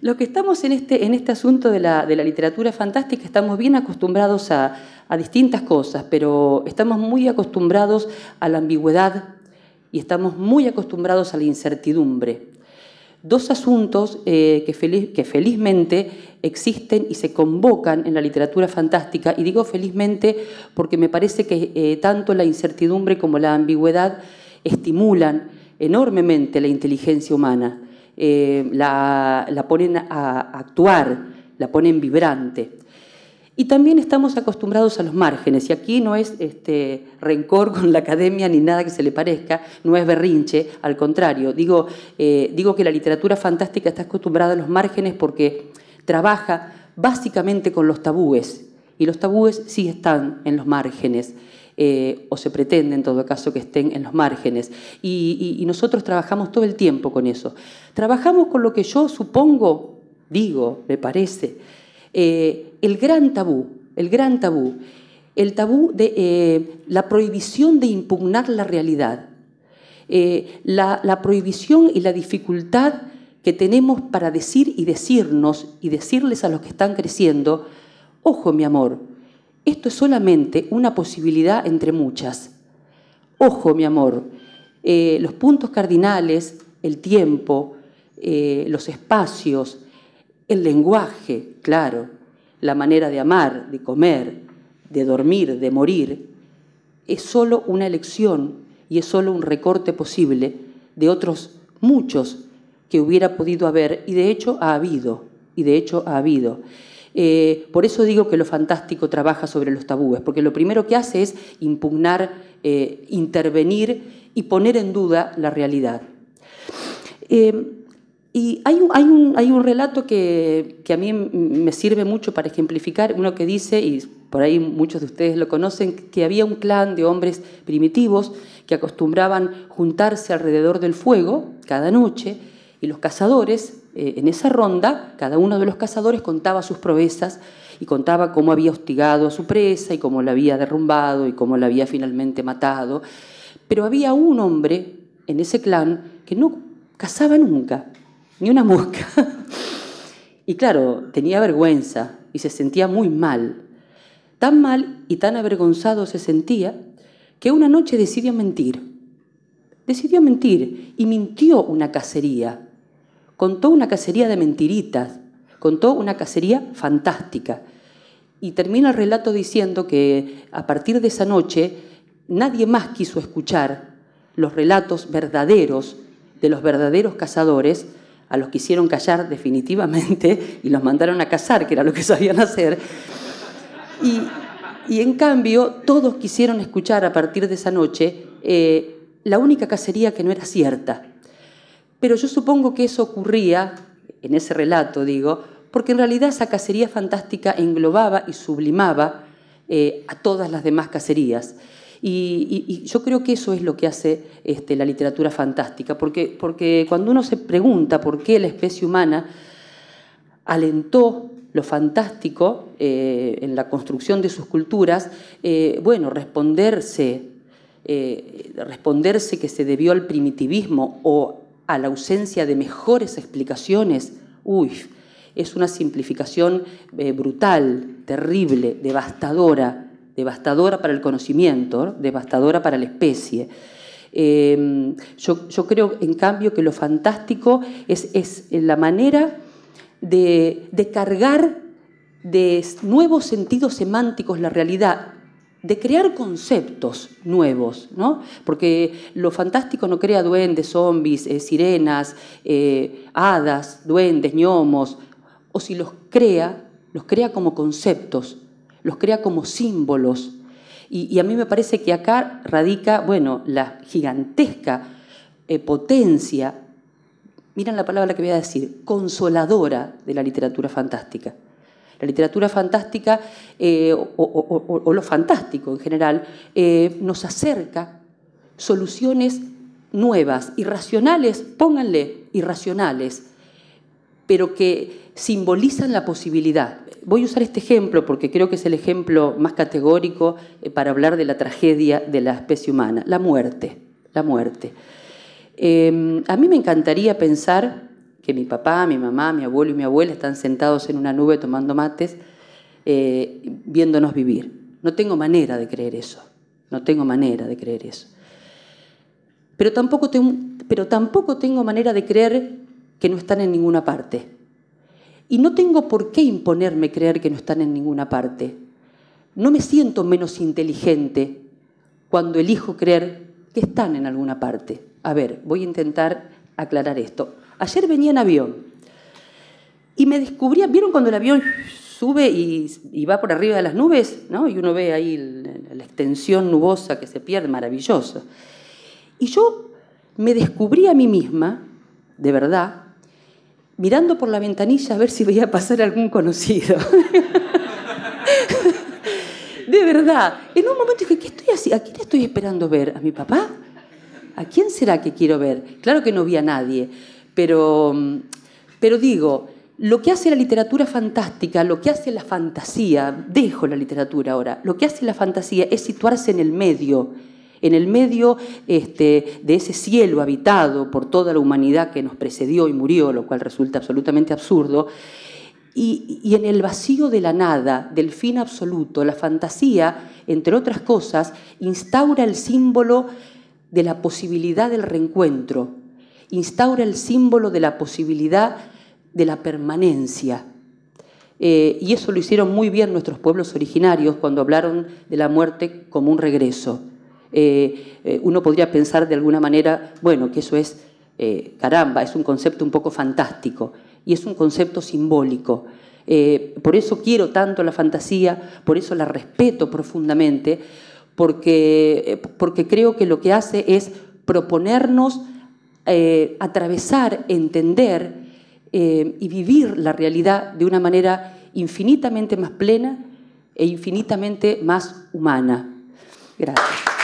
Los que estamos en este, este asunto de la, literatura fantástica, estamos bien acostumbrados a, distintas cosas, pero estamos muy acostumbrados a la ambigüedad y estamos muy acostumbrados a la incertidumbre. Dos asuntos eh, que, felizmente existen y se convocan en la literatura fantástica, y digo felizmente porque me parece que eh, tanto la incertidumbre como la ambigüedad estimulan enormemente la inteligencia humana. Eh, la, ponen a actuar, la ponen vibrante. Y también estamos acostumbrados a los márgenes, y aquí no es este, rencor con la academia ni nada que se le parezca, no es berrinche, al contrario, digo, eh, digo que la literatura fantástica está acostumbrada a los márgenes porque trabaja básicamente con los tabúes, y los tabúes sí están en los márgenes. Eh, o se pretende en todo caso que estén en los márgenes. Y, nosotros trabajamos todo el tiempo con eso. Trabajamos con lo que yo supongo, digo, me parece, eh, el gran tabú, el gran tabú, el tabú de eh, la prohibición de impugnar la realidad, la, prohibición y la dificultad que tenemos para decir y decirnos y decirles a los que están creciendo, ojo mi amor, esto es solamente una posibilidad entre muchas. Ojo, mi amor, eh, los puntos cardinales, el tiempo, eh, los espacios, el lenguaje, claro, la manera de amar, de comer, de dormir, de morir, es solo una elección y es solo un recorte posible de otros muchos que hubiera podido haber y de hecho ha habido, y de hecho ha habido. Eh, por eso digo que lo fantástico trabaja sobre los tabúes, porque lo primero que hace es impugnar, eh, intervenir y poner en duda la realidad. Eh, y hay un, relato que, a mí me sirve mucho para ejemplificar, uno que dice, y por ahí muchos de ustedes lo conocen, que había un clan de hombres primitivos que acostumbraban juntarse alrededor del fuego cada noche y los cazadores eh, en esa ronda, cada uno de los cazadores contaba sus proezas y contaba cómo había hostigado a su presa y cómo la había derrumbado y cómo la había finalmente matado. Pero había un hombre en ese clan que no cazaba nunca, ni una mosca. Y claro, tenía vergüenza y se sentía muy mal. Tan mal y tan avergonzado se sentía que una noche decidió mentir. Decidió mentir y mintió una cacería contó una cacería de mentiritas, contó una cacería fantástica. Y termina el relato diciendo que a partir de esa noche nadie más quiso escuchar los relatos verdaderos de los verdaderos cazadores a los que hicieron callar definitivamente y los mandaron a cazar, que era lo que sabían hacer. Y, en cambio todos quisieron escuchar a partir de esa noche eh, la única cacería que no era cierta, pero yo supongo que eso ocurría, en ese relato digo, porque en realidad esa cacería fantástica englobaba y sublimaba eh, a todas las demás cacerías. Y, yo creo que eso es lo que hace este, la literatura fantástica, porque, cuando uno se pregunta por qué la especie humana alentó lo fantástico eh, en la construcción de sus culturas, eh, bueno, responderse, responderse que se debió al primitivismo o a la ausencia de mejores explicaciones, uy, es una simplificación eh, brutal, terrible, devastadora, devastadora para el conocimiento, devastadora para la especie. Em, yo, creo, en cambio, que lo fantástico es, la manera de cargar de nuevos sentidos semánticos la realidad de crear conceptos nuevos, ¿no? Porque lo fantástico no crea duendes, zombies, eh, sirenas, eh, hadas, duendes, gnomos, o si los crea, los crea como conceptos, los crea como símbolos. Y, a mí me parece que acá radica, bueno, la gigantesca eh, potencia, miren la palabra que voy a decir, consoladora de la literatura fantástica. La literatura fantástica eh, o, lo fantástico en general eh, nos acerca soluciones nuevas, irracionales, pónganle irracionales, pero que simbolizan la posibilidad. Voy a usar este ejemplo porque creo que es el ejemplo más categórico eh, para hablar de la tragedia de la especie humana, la muerte, la muerte. Em, a mí me encantaría pensar que mi papá, mi mamá, mi abuelo y mi abuela están sentados en una nube tomando mates, eh, viéndonos vivir. No tengo manera de creer eso. No tengo manera de creer eso. Pero tampoco, pero tampoco tengo manera de creer que no están en ninguna parte. Y no tengo por qué imponerme creer que no están en ninguna parte. No me siento menos inteligente cuando elijo creer que están en alguna parte. A ver, voy a intentar aclarar esto. Ayer venía en avión y me descubría, ¿vieron cuando el avión sube y, va por arriba de las nubes? ¿no? Y uno ve ahí la, extensión nubosa que se pierde, maravillosa. Y yo me descubrí a mí misma, de verdad, mirando por la ventanilla a ver si veía pasar algún conocido. de verdad. En un momento dije, ¿qué estoy así? ¿A quién estoy esperando ver? ¿A mi papá? ¿A quién será que quiero ver? Claro que no vi a nadie. Pero, pero digo, lo que hace la literatura fantástica, lo que hace la fantasía, dejo la literatura ahora, lo que hace la fantasía es situarse en el medio, en el medio este, de ese cielo habitado por toda la humanidad que nos precedió y murió, lo cual resulta absolutamente absurdo, y, y en el vacío de la nada, del fin absoluto, la fantasía, entre otras cosas, instaura el símbolo de la posibilidad del reencuentro, instaura el símbolo de la posibilidad de la permanencia. Eh, y eso lo hicieron muy bien nuestros pueblos originarios cuando hablaron de la muerte como un regreso. Eh, eh, uno podría pensar de alguna manera, bueno, que eso es, caramba, es un concepto un poco fantástico y es un concepto simbólico. por eso quiero tanto la fantasía, por eso la respeto profundamente, porque, porque creo que lo que hace es proponernos eh, atravesar, entender eh, y vivir la realidad de una manera infinitamente más plena e infinitamente más humana. Gracias.